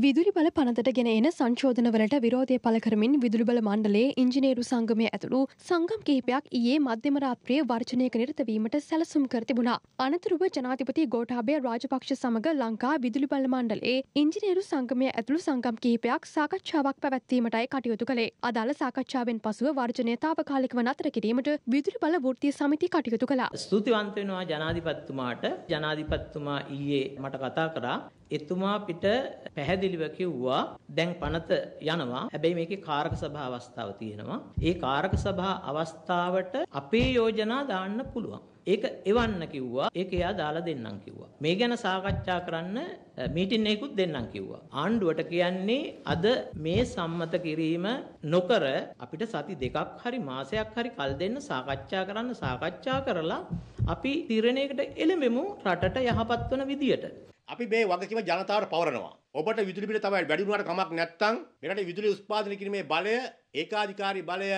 විදුලි බල පනතට ගෙන එන සංශෝධනවලට විරෝධය පල කරමින් විදුලි බල මණ්ඩලයේ ඉංජිනේරු සංගමය ඇතුළු සංගම් කිහිපයක් ඊයේ මධ්‍යමරාත්‍රිය වර්ජනයක නිරතවීමට සැලසුම් කර තිබුණා. අනතුරුව ජනාධිපති ගෝඨාභය රාජපක්ෂ සමඟ ලංකා විදුලි බල මණ්ඩලයේ ඉංජිනේරු සංගමය ඇතුළු සංගම් කිහිපයක් සාකච්ඡාවක් පැවැත්වීමටයි කටයුතු කළේ. අදාළ සාකච්ඡාවෙන් පසුව වර්ජනය තාවකාලිකව නතර කිරීමට විදුලි බල වෘත්තීය සමිති කටයුතු කළා. ස්තුතිවන්ත වෙනවා ජනාධිපතිතුමාට. ජනාධිපතිතුමා ඊයේ මට කතා කරා එතුමා පිට පැහැදිලි පැහැදිලිව කිව්වා දැන් පනත යනවා. හැබැයි මේකේ කාරක සභා අවස්ථාව තියෙනවා. ඒ කාරක සභා අවස්ථාවට අපේ යෝජනා දාන්න පුළුවන්. ඒක එවන්න කිව්වා. ඒක එයා දාලා දෙන්නම් කිව්වා. මේ ගැන සාකච්ඡා කරන්න මීටින් එකකුත් දෙන්නම් කිව්වා. ආණ්ඩුවට කියන්නේ අද මේ සම්මත කිරීම නොකර අපිට සති දෙකක් හරි මාසයක් හරි කල් දෙන්න සාකච්ඡා කරන්න සාකච්ඡා කරලා අපි තීරණයකට එළඹෙමු රටට යහපත් වන විදියට. අපි මේ වගකීම ජනතාවට පවරනවා. ඔබට විදුලි බිල තමයි වැඩි වුණාට කමක් නැත්නම් මෙරට විදුලි උත්පාදනය කිරීමේ බලය ඒකාධිකාරී බලය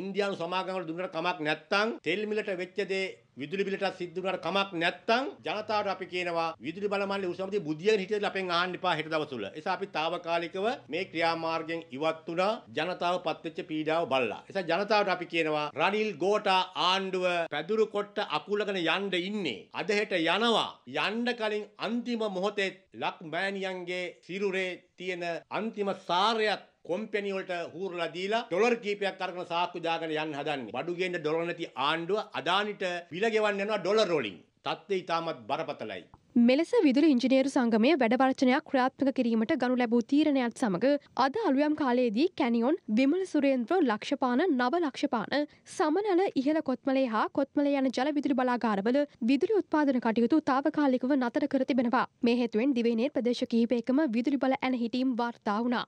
ඉන්දියානු සමාගම් වල දුන්නට කමක් නැත්නම් තෙල් මිලට වෙච්ච දේ විදුලි බිලට සිද්ධ වුණාට කමක් නැත්නම් ජනතාවට අපි කියනවා විදුලි බල මණ්ඩලයේ උසමදී බුදියගෙන හිටියද අපෙන් අහන්න එපා හෙට දවස් වල. ඒසා අපි తాවකාලිකව මේ ක්‍රියාමාර්ගයෙන් ඉවත් වුණා ජනතාව පත්වෙච්ච පීඩාව බලලා. ඒසා ජනතාවට අපි කියනවා රනිල් ගෝටා ආණ්ඩුව පැදුරු කොට්ට අකුලගෙන යන්න ඉන්නේ. අද හෙට යනවා. යන්න කලින් අන්තිම මොහොතේ ලක්මෑනියන්ගේ සිරුරේ තියෙන අන්තිම සාරයත් කොම්පැනි වලට හූරලා දීලා ඩොලර් කීපයක් අරගෙන සාක්කු දාගෙන යන්න හදන්නේ. බඩු ගේන්න ඩොලර් නැති ආණ්ඩුව අදානිට විල ගෙවන්න යනවා ඩොලර් වලින්. තත්ත්වය ඉතාමත් බරපතලයි. මෙලෙස විදුලි ඉංජිනේරු සංගමය වැඩවර්චනයක් ක්‍රාත්මක කිරීමට ගනු ලැබූ තීරණයත් සමඟ අද අලුයම් කාලයේදී කැනියොන් විමල සුරේන්ද්‍ර ලක්ෂපාන නව ලක්ෂපාන සමනල ඉහළ කොත්මලේ හා කොත්මල යන ජල විදුලි බලාගාරවල විදුලි උත්පාදන කටයුතු තාවකාලිකව නතර කර තිබෙනවා. මේ හේතුවෙන් දිවයිනේ ප්‍රදේශ කිහිපයකම විදුලි බල ඇන හිටීම් වාර්තා වුණා.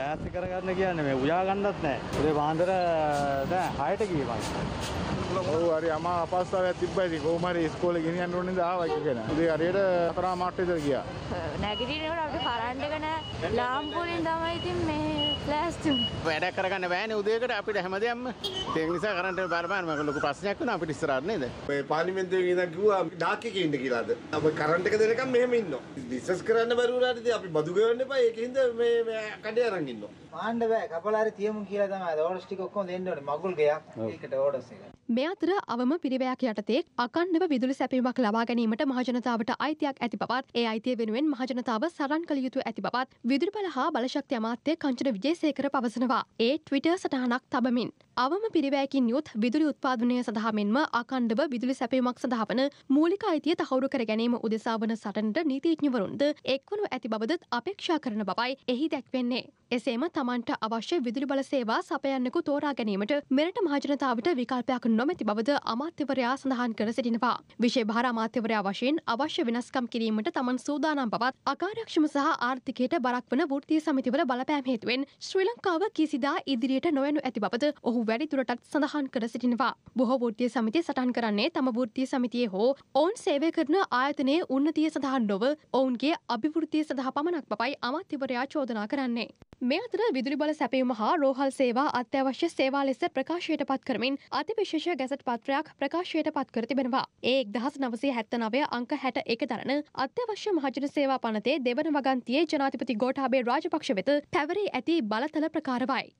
ලෑස්ති කරගන්න කියන්නේ මේ උයා ගන්නත් නැහැ. ඒ වහන්දර දැන් 6ට ගියමයි. ඔව් හරි අමා අපහසුතාවයක් තිබ්බයි ඉතින් කොහොම හරි ඉස්කෝලේ ගෙනියන්න ඕනේ දාවා එක කෙනා. ඉතින් හරියට අකරා මාට්ටේ ඉඳලා ගියා. නැගිටිනකොට අපිට කරන්ට් එක නැහැ. ලාම්පුවෙන් තමයි ඉතින් මේ ලෑස්ති වැඩ කරගන්න බෑනේ උදේකට අපිට හැමදේම ඒ නිසා කරන්ට් එක බාරපාන මම ලොකු ප්‍රශ්නයක් වුණා අපිට ඉස්සරහට නේද ඔය පාර්ලිමේන්තුවේ ඉඳන් කිව්වා ඩාක් එකේ ඉන්න කියලාද අපි කරන්ට් එක දෙනකම් මෙහෙම ඉන්නවා ඩිස්කස් කරන්න බැරි වුණාට ඉතින් අපි බදු ගෙවන්න එපා ඒකින්ද මේ මේ කඩේ අරන් ඉන්නවා පාන්න බෑ කපලාරි තියමු කියලා තමයි ඕඩර්ස් ටික ඔක්කොම දෙන්න ඕනේ මගුල් ගයක් ඒකට ඕඩර්ස් එක මේ අතර අවම පිරිවැයක් යටතේ අකණ්ඩව විදුලි සැපීමක් ලබා ගැනීමට මහජනතාවට අයිතියක් ඇති බවත් ඒ අයිතිය වෙනුවෙන් මහජනතාව සරන් කළ යුතු ඇති බවත් විදුලි බල හා බලශක්ති අමාත්‍ය කංචන විජේසේකර පවසනවා. ඒ ට්විටර් සටහනක් තබමින්. අවම පිරිවැයකින් යුත් විදුලි උත්පාදනය සඳහා මෙන්ම අකණ්ඩව විදුලි සැපීමක් සඳහා වන මූලික අයිතිය තහවුරු කර ගැනීම උදෙසා වන සටනට නීතිඥවරුන්ද එක්වනු ඇති බවදත් අපේක්ෂා කරන බවයි එහි දැක්වෙන්නේ. එසේම තමන්ට අවශ්‍ය විදුලි බල සේවා සපයන්නෙකු තෝරා ගැනීමට මෙරට මහජනතාවට විකල්පයක් නොමැති බවද අමාත්‍යවරයා සඳහන් කර සිටිනවා. විශේ භාර අමාත්‍යවරයා වශයෙන් අවශ්‍ය වෙනස්කම් කිරීමට තමන් සූදානම් බවත් අකාරක්ෂම සහ ආර්ථිකයට බරක් වන වෘත්තීය සමිතිවල බලපෑම හේතුවෙන් ශ්‍රී ලංකාව කිසිදා ඉදිරියට නොයනු ඇති බවද ඔහු වැඩිදුරටත් සඳහන් කර සිටිනවා. බොහෝ වෘත්තීය සමිති සටන් කරන්නේ තම වෘත්තීය සමිතියේ හෝ ඔවුන් සේවය කරන ආයතනයේ උන්නතිය සඳහන් නොව ඔවුන්ගේ අභිවෘද්ධිය සඳහා පමණක් බවයි අමාත්‍යවරයා චෝදනා කරන්නේ. මේ අතර විදුලි බල සැපයීම හා රෝහල් සේවා අත්‍යවශ්‍ය සේවා ලෙස ප්‍රකාශයට පත් කරමින් අතිවිශේෂ විදේශ ගැසට පත්‍රයක් ප්‍රකාශයට පත්කර තිබෙනවා. ඒ එක්දහස් නවසේ හැත්තනවය අංක හැට එක දරන අත්‍යවශ්‍ය මහජන සේවා පනතේ දෙවන වගන්තියේ ජනාතිපති ගෝටාබේ රාජපක්ෂ වෙත තැවරී ඇති බලතල ප්‍රකාරවයි.